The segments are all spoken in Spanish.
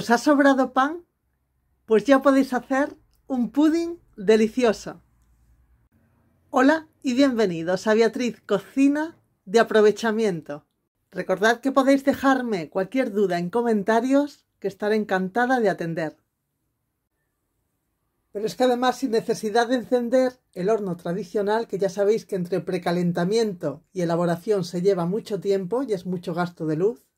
¿Os pues ha sobrado pan? Pues ya podéis hacer un pudding delicioso. Hola y bienvenidos a Beatriz Cocina de Aprovechamiento. Recordad que podéis dejarme cualquier duda en comentarios que estaré encantada de atender. Pero es que además sin necesidad de encender el horno tradicional, que ya sabéis que entre precalentamiento y elaboración se lleva mucho tiempo y es mucho gasto de luz,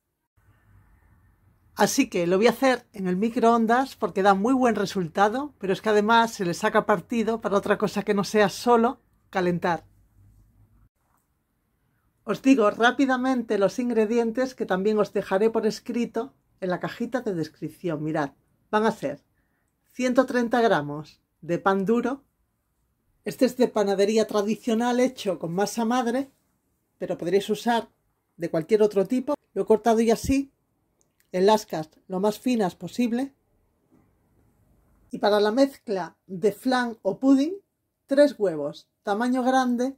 Así que lo voy a hacer en el microondas porque da muy buen resultado, pero es que además se le saca partido para otra cosa que no sea solo calentar. Os digo rápidamente los ingredientes que también os dejaré por escrito en la cajita de descripción. Mirad, van a ser 130 gramos de pan duro. Este es de panadería tradicional hecho con masa madre, pero podréis usar de cualquier otro tipo. Lo he cortado y así las lascas lo más finas posible. Y para la mezcla de flan o pudding, tres huevos, tamaño grande.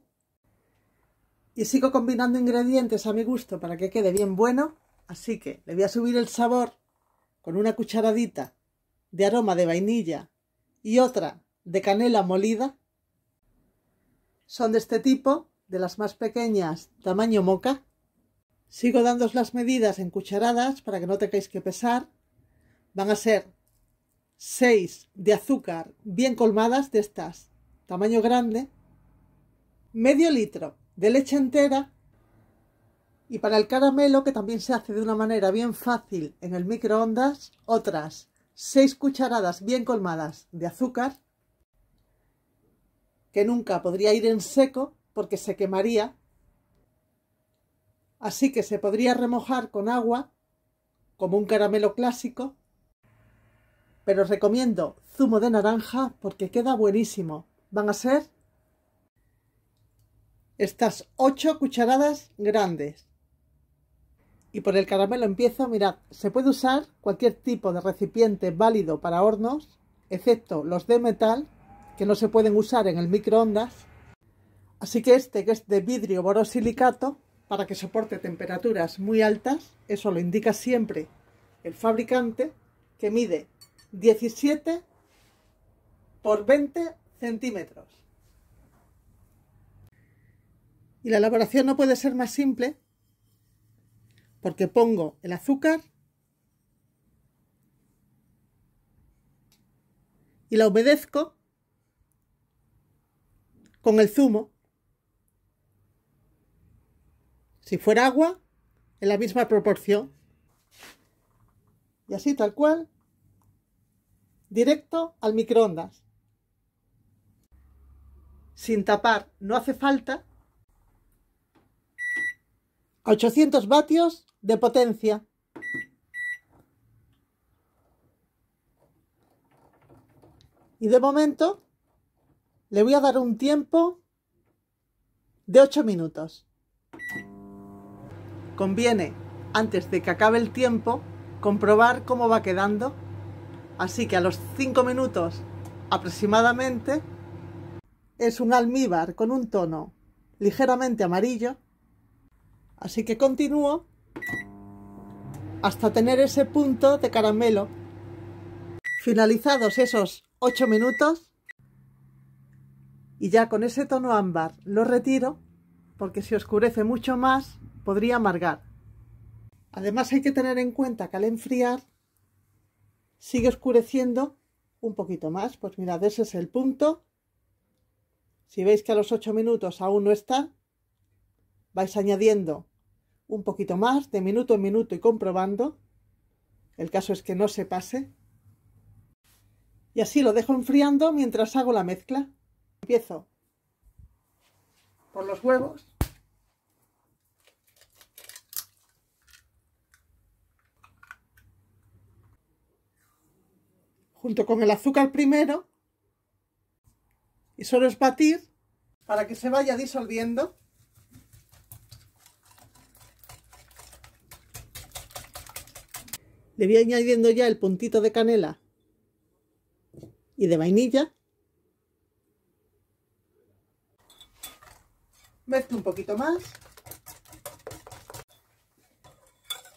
Y sigo combinando ingredientes a mi gusto para que quede bien bueno. Así que le voy a subir el sabor con una cucharadita de aroma de vainilla y otra de canela molida. Son de este tipo, de las más pequeñas, tamaño moca. Sigo dándos las medidas en cucharadas para que no tengáis que pesar. Van a ser 6 de azúcar bien colmadas de estas, tamaño grande, medio litro de leche entera y para el caramelo, que también se hace de una manera bien fácil en el microondas, otras 6 cucharadas bien colmadas de azúcar, que nunca podría ir en seco porque se quemaría así que se podría remojar con agua, como un caramelo clásico, pero recomiendo zumo de naranja porque queda buenísimo. Van a ser estas 8 cucharadas grandes. Y por el caramelo empiezo, mirad, se puede usar cualquier tipo de recipiente válido para hornos, excepto los de metal, que no se pueden usar en el microondas. Así que este, que es de vidrio borosilicato, para que soporte temperaturas muy altas, eso lo indica siempre el fabricante, que mide 17 por 20 centímetros. Y la elaboración no puede ser más simple porque pongo el azúcar y la humedezco con el zumo Si fuera agua, en la misma proporción. Y así tal cual, directo al microondas. Sin tapar, no hace falta. 800 vatios de potencia. Y de momento le voy a dar un tiempo de 8 minutos conviene, antes de que acabe el tiempo, comprobar cómo va quedando. Así que a los 5 minutos aproximadamente es un almíbar con un tono ligeramente amarillo. Así que continúo hasta tener ese punto de caramelo. Finalizados esos 8 minutos y ya con ese tono ámbar lo retiro porque si oscurece mucho más podría amargar. Además hay que tener en cuenta que al enfriar sigue oscureciendo un poquito más. Pues mirad, ese es el punto. Si veis que a los 8 minutos aún no está, vais añadiendo un poquito más de minuto en minuto y comprobando. El caso es que no se pase. Y así lo dejo enfriando mientras hago la mezcla. Empiezo por los huevos. junto con el azúcar primero y solo es batir para que se vaya disolviendo. Le voy añadiendo ya el puntito de canela y de vainilla. Mezclo un poquito más.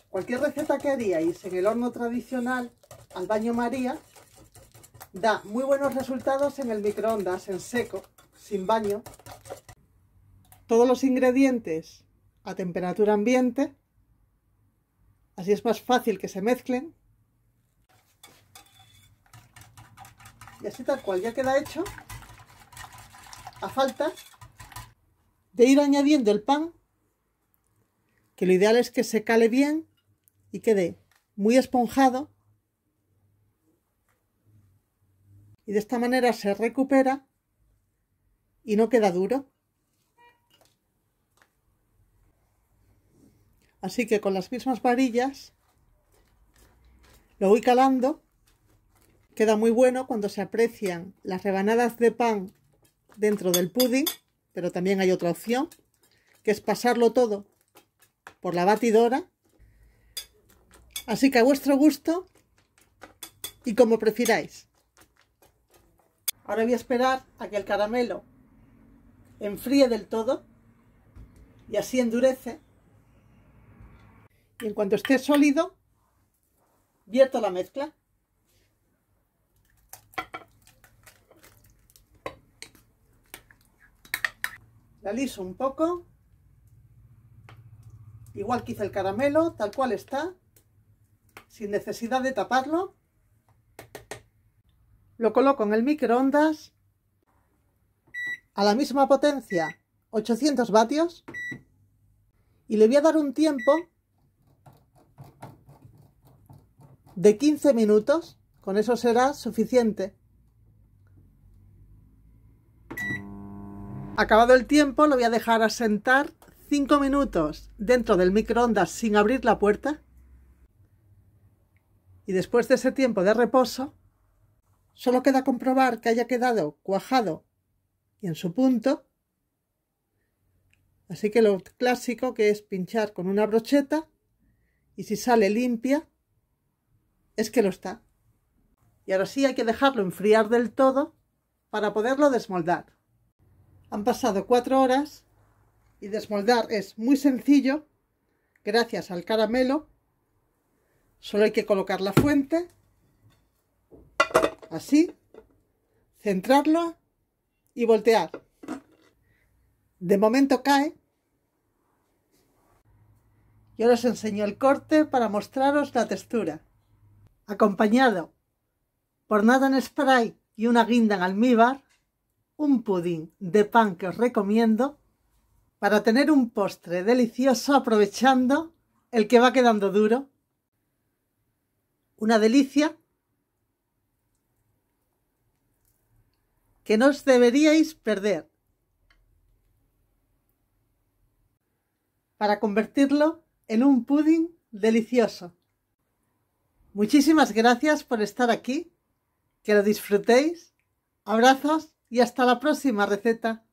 Cualquier receta que haríais en el horno tradicional al baño María Da muy buenos resultados en el microondas, en seco, sin baño. Todos los ingredientes a temperatura ambiente. Así es más fácil que se mezclen. Y así tal cual ya queda hecho. A falta de ir añadiendo el pan, que lo ideal es que se cale bien y quede muy esponjado y de esta manera se recupera y no queda duro. Así que con las mismas varillas lo voy calando. Queda muy bueno cuando se aprecian las rebanadas de pan dentro del pudding, pero también hay otra opción, que es pasarlo todo por la batidora. Así que a vuestro gusto y como prefiráis. Ahora voy a esperar a que el caramelo enfríe del todo y así endurece. Y en cuanto esté sólido, vierto la mezcla. La liso un poco, igual que hice el caramelo, tal cual está, sin necesidad de taparlo. Lo coloco en el microondas a la misma potencia, 800 vatios, y le voy a dar un tiempo de 15 minutos, con eso será suficiente. Acabado el tiempo, lo voy a dejar asentar 5 minutos dentro del microondas sin abrir la puerta. Y después de ese tiempo de reposo, Solo queda comprobar que haya quedado cuajado y en su punto. Así que lo clásico que es pinchar con una brocheta y si sale limpia es que lo está. Y ahora sí hay que dejarlo enfriar del todo para poderlo desmoldar. Han pasado cuatro horas y desmoldar es muy sencillo gracias al caramelo. Solo hay que colocar la fuente Así, centrarlo y voltear. De momento cae. Yo ahora os enseño el corte para mostraros la textura. Acompañado por nada en spray y una guinda en almíbar, un pudín de pan que os recomiendo para tener un postre delicioso aprovechando el que va quedando duro. Una delicia que no os deberíais perder. Para convertirlo en un pudding delicioso. Muchísimas gracias por estar aquí. Que lo disfrutéis. Abrazos y hasta la próxima receta.